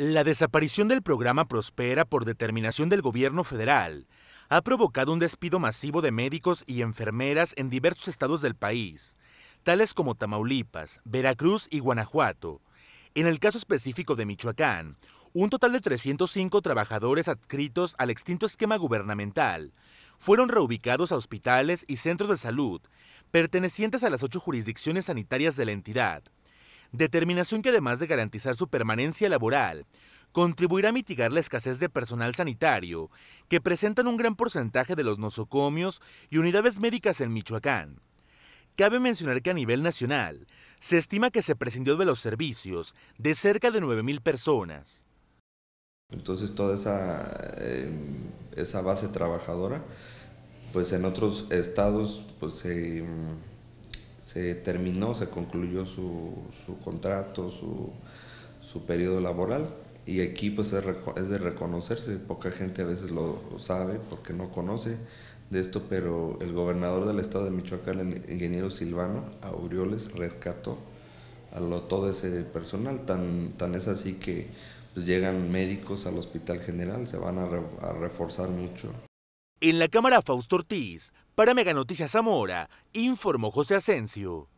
La desaparición del programa Prospera por determinación del gobierno federal ha provocado un despido masivo de médicos y enfermeras en diversos estados del país, tales como Tamaulipas, Veracruz y Guanajuato. En el caso específico de Michoacán, un total de 305 trabajadores adscritos al extinto esquema gubernamental fueron reubicados a hospitales y centros de salud pertenecientes a las ocho jurisdicciones sanitarias de la entidad determinación que además de garantizar su permanencia laboral, contribuirá a mitigar la escasez de personal sanitario que presentan un gran porcentaje de los nosocomios y unidades médicas en Michoacán. Cabe mencionar que a nivel nacional se estima que se prescindió de los servicios de cerca de 9.000 personas. Entonces toda esa, eh, esa base trabajadora, pues en otros estados pues, se se terminó, se concluyó su, contrato, su, su, periodo laboral. Y aquí pues, es, de reconocerse, poca gente a veces lo, sabe porque no conoce de esto, pero el gobernador del estado de Michoacán, el ingeniero Silvano Aureoles, rescató a todo ese personal. Tan, tan es así que pues, llegan médicos al hospital general, se van a, a reforzar mucho. En la cámara Fausto Ortiz para Mega Noticias Zamora, informó José Asensio.